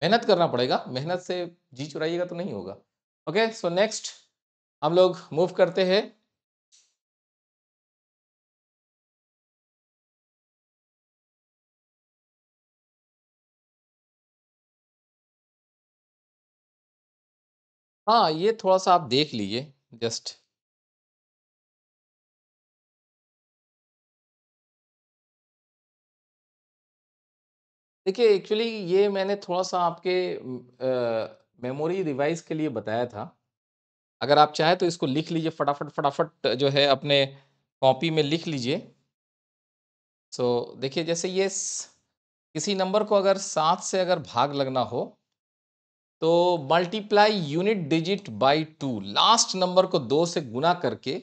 मेहनत करना पड़ेगा मेहनत से जी चुराइएगा तो नहीं होगा ओके सो नेक्स्ट हम लोग मूव करते हैं हाँ ये थोड़ा सा आप देख लीजिए जस्ट देखिए एक्चुअली ये मैंने थोड़ा सा आपके मेमोरी रिवाइज के लिए बताया था अगर आप चाहें तो इसको लिख लीजिए फटाफट फटाफट जो है अपने कॉपी में लिख लीजिए सो so, देखिए जैसे ये किसी नंबर को अगर सात से अगर भाग लगना हो तो multiply unit digit by two last number को दो से गुना करके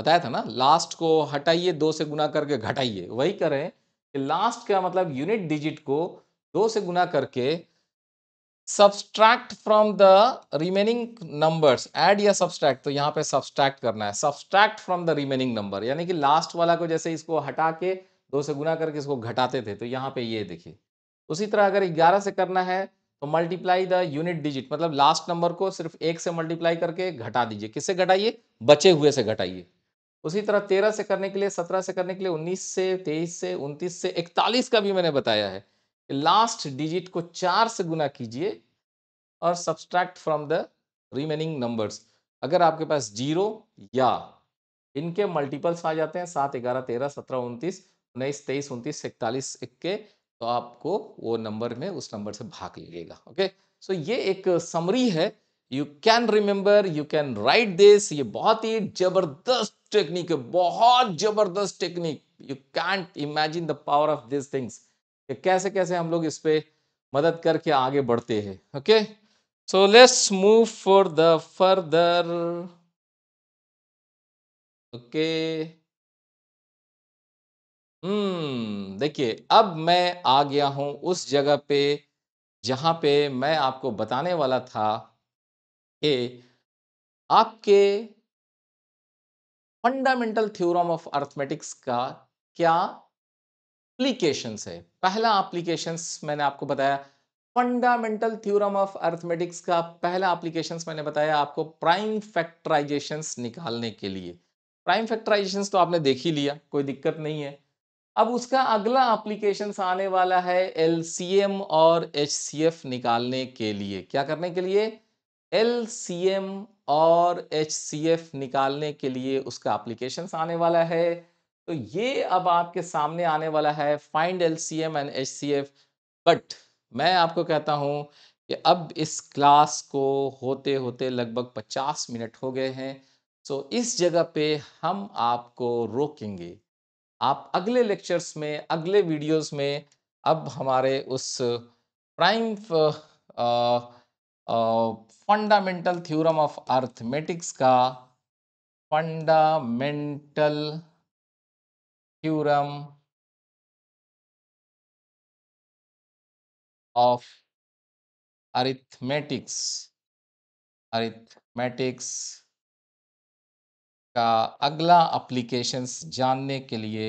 बताया था ना लास्ट को हटाइए दो से गुना करके घटाइए वही करें लास्ट का मतलब यूनिट डिजिट को दो से गुना करके subtract from the remaining numbers add या सब्सट्रैक्ट तो यहाँ पे सब्सट्रैक्ट करना है subtract from the remaining number यानी कि लास्ट वाला को जैसे इसको हटा के दो से गुना करके इसको घटाते थे तो यहाँ पे ये देखिए उसी तरह अगर ग्यारह से करना है तो मल्टीप्लाई द यूनिट डिजिट मतलब लास्ट नंबर को सिर्फ एक से मल्टीप्लाई करके घटा दीजिए किससे घटाइए बचे हुए से घटाइए उसी तरह तेरह से करने के लिए सत्रह से करने के लिए उन्नीस से तेईस से उनतीस से इकतालीस का भी मैंने बताया है लास्ट डिजिट को चार से गुना कीजिए और subtract from the remaining numbers अगर आपके पास जीरो या इनके मल्टीपल्स आ जाते हैं सात ग्यारह तेरह सत्रह उनतीस उन्नीस तेईस उनतीस इकतालीस इक्के तो आपको वो नंबर में उस नंबर से भाग लगेगा ओके सो ये एक समरी है you can remember you can write this ये बहुत ही जबरदस्त टेक्निक है बहुत जबरदस्त technique you can't imagine the power of this things कैसे कैसे हम लोग इस पर मदद करके आगे बढ़ते हैं okay so let's move for the further okay hmm देखिए अब मैं आ गया हूं उस जगह पे जहां पे मैं आपको बताने वाला था ए आपके फंडामेंटल थ्योरम ऑफ अर्थमेटिक्स का क्या एप्लीकेशंस है पहला एप्लीकेशंस मैंने आपको बताया फंडामेंटल थ्योरम ऑफ अर्थमेटिक्स का पहला एप्लीकेशंस मैंने बताया आपको प्राइम फैक्टराइजेशंस निकालने के लिए प्राइम फैक्टराइजेशंस तो आपने देख ही लिया कोई दिक्कत नहीं है अब उसका अगला एप्लीकेशन आने वाला है एल और एच निकालने के लिए क्या करने के लिए एल सी एम और एच सी एफ निकालने के लिए उसका एप्लीकेशन आने वाला है तो ये अब आपके सामने आने वाला है find L C M and H C F but मैं आपको कहता हूँ कि अब इस क्लास को होते होते लगभग 50 मिनट हो गए हैं सो इस जगह पे हम आपको रोकेंगे आप अगले लेक्चर्स में अगले वीडियोस में अब हमारे उस prime uh, fundamental theorem of arithmetics का fundamental theorem of arithmetics arithmetics का अगला अप्लीकेशंस जानने के लिए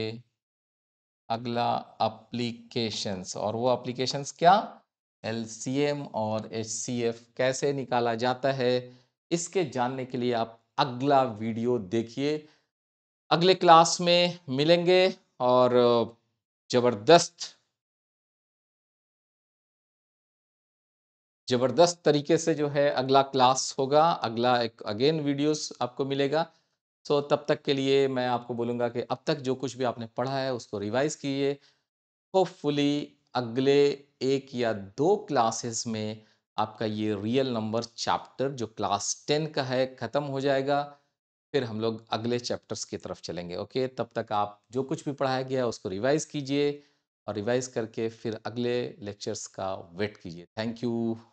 अगला अप्लीकेशंस और वो अप्लीकेशंस क्या एल और एच कैसे निकाला जाता है इसके जानने के लिए आप अगला वीडियो देखिए अगले क्लास में मिलेंगे और ज़बरदस्त ज़बरदस्त तरीके से जो है अगला क्लास होगा अगला एक अगेन वीडियोस आपको मिलेगा सो so, तब तक के लिए मैं आपको बोलूँगा कि अब तक जो कुछ भी आपने पढ़ा है उसको रिवाइज़ कीजिए होपफुली अगले एक या दो क्लासेस में आपका ये रियल नंबर चैप्टर जो क्लास टेन का है ख़त्म हो जाएगा फिर हम लोग अगले चैप्टर्स की तरफ चलेंगे ओके तब तक आप जो कुछ भी पढ़ाया गया उसको रिवाइज़ कीजिए और रिवाइज़ करके फिर अगले लेक्चर्स का वेट कीजिए थैंक यू